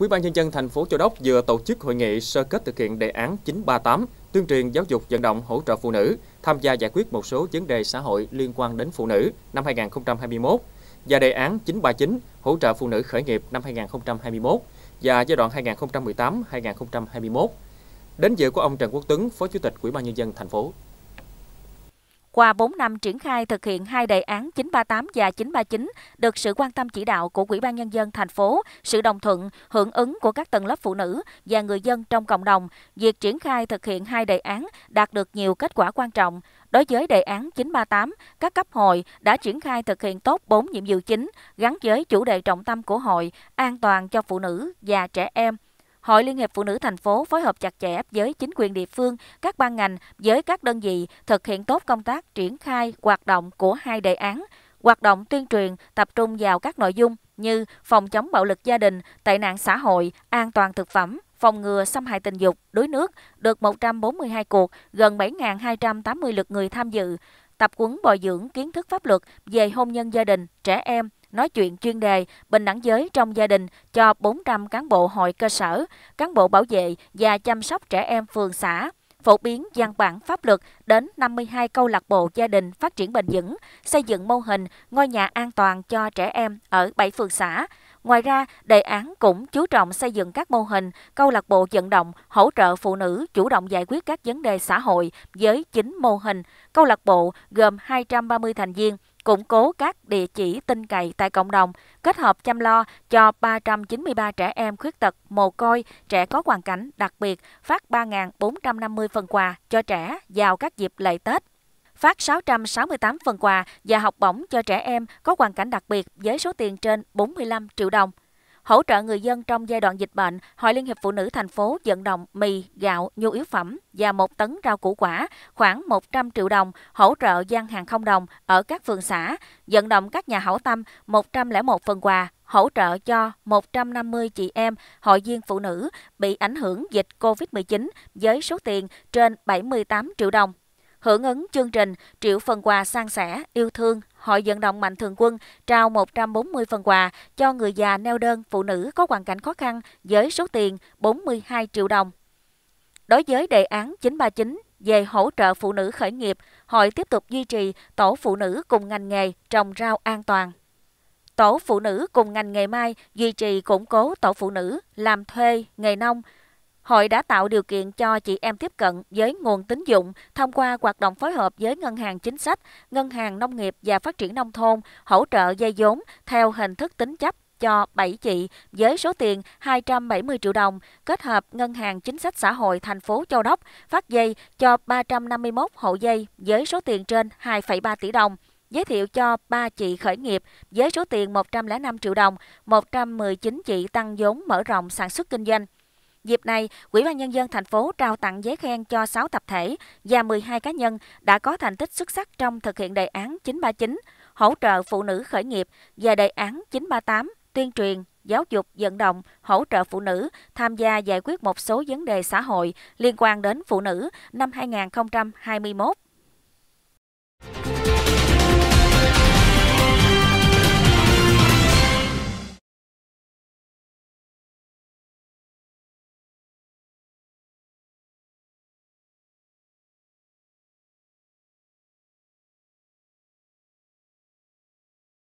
Ủy ban nhân dân thành phố Châu Đốc vừa tổ chức hội nghị sơ kết thực hiện đề án 938 tuyên truyền giáo dục vận động hỗ trợ phụ nữ tham gia giải quyết một số vấn đề xã hội liên quan đến phụ nữ năm 2021 và đề án 939 hỗ trợ phụ nữ khởi nghiệp năm 2021 và giai đoạn 2018-2021. Đến dự của ông Trần Quốc Tuấn, Phó Chủ tịch Ủy ban nhân dân thành phố. Qua 4 năm triển khai thực hiện hai đề án 938 và 939 được sự quan tâm chỉ đạo của Ủy ban nhân dân thành phố, sự đồng thuận, hưởng ứng của các tầng lớp phụ nữ và người dân trong cộng đồng, việc triển khai thực hiện hai đề án đạt được nhiều kết quả quan trọng. Đối với đề án 938, các cấp hội đã triển khai thực hiện tốt 4 nhiệm vụ chính gắn với chủ đề trọng tâm của hội an toàn cho phụ nữ và trẻ em. Hội Liên hiệp Phụ nữ thành phố phối hợp chặt chẽ với chính quyền địa phương, các ban ngành, với các đơn vị thực hiện tốt công tác triển khai hoạt động của hai đề án. Hoạt động tuyên truyền tập trung vào các nội dung như phòng chống bạo lực gia đình, tệ nạn xã hội, an toàn thực phẩm, phòng ngừa xâm hại tình dục, đuối nước, được 142 cuộc, gần 7.280 lượt người tham dự, tập quấn bồi dưỡng kiến thức pháp luật về hôn nhân gia đình, trẻ em, nói chuyện chuyên đề bình đẳng giới trong gia đình cho 400 cán bộ hội cơ sở, cán bộ bảo vệ và chăm sóc trẻ em phường xã phổ biến văn bản pháp luật đến 52 câu lạc bộ gia đình phát triển bền vững, xây dựng mô hình ngôi nhà an toàn cho trẻ em ở 7 phường xã. Ngoài ra, đề án cũng chú trọng xây dựng các mô hình, câu lạc bộ vận động hỗ trợ phụ nữ chủ động giải quyết các vấn đề xã hội với 9 mô hình. Câu lạc bộ gồm 230 thành viên, củng cố các địa chỉ tin cậy tại cộng đồng, kết hợp chăm lo cho 393 trẻ em khuyết tật, mồ côi, trẻ có hoàn cảnh đặc biệt, phát 3.450 phần quà cho trẻ vào các dịp lễ Tết phát 668 phần quà và học bổng cho trẻ em có hoàn cảnh đặc biệt với số tiền trên 45 triệu đồng hỗ trợ người dân trong giai đoạn dịch bệnh, Hội Liên hiệp Phụ nữ thành phố vận động mì, gạo, nhu yếu phẩm và một tấn rau củ quả, khoảng 100 triệu đồng hỗ trợ gian hàng không đồng ở các phường xã, vận động các nhà hảo tâm 101 phần quà hỗ trợ cho 150 chị em hội viên phụ nữ bị ảnh hưởng dịch COVID-19 với số tiền trên 78 triệu đồng. Hưởng ứng chương trình Triệu phần quà sang sẻ, yêu thương, Hội vận động mạnh thường quân trao 140 phần quà cho người già neo đơn, phụ nữ có hoàn cảnh khó khăn với số tiền 42 triệu đồng. Đối với đề án 939 về hỗ trợ phụ nữ khởi nghiệp, hội tiếp tục duy trì tổ phụ nữ cùng ngành nghề trồng rau an toàn. Tổ phụ nữ cùng ngành nghề mai duy trì củng cố tổ phụ nữ làm thuê, nghề nông, hội đã tạo điều kiện cho chị em tiếp cận với nguồn tín dụng thông qua hoạt động phối hợp với Ngân hàng Chính sách, Ngân hàng Nông nghiệp và Phát triển Nông thôn hỗ trợ dây vốn theo hình thức tính chấp cho 7 chị với số tiền 270 triệu đồng, kết hợp Ngân hàng Chính sách Xã hội thành phố Châu Đốc phát dây cho 351 hộ dây với số tiền trên 2,3 tỷ đồng giới thiệu cho 3 chị khởi nghiệp với số tiền 105 triệu đồng, 119 chị tăng vốn mở rộng sản xuất kinh doanh. Dịp này, Ủy ban nhân dân thành phố trao tặng giấy khen cho 6 tập thể và 12 cá nhân đã có thành tích xuất sắc trong thực hiện đề án 939, hỗ trợ phụ nữ khởi nghiệp và đề án 938, tuyên truyền, giáo dục, vận động, hỗ trợ phụ nữ tham gia giải quyết một số vấn đề xã hội liên quan đến phụ nữ năm 2021.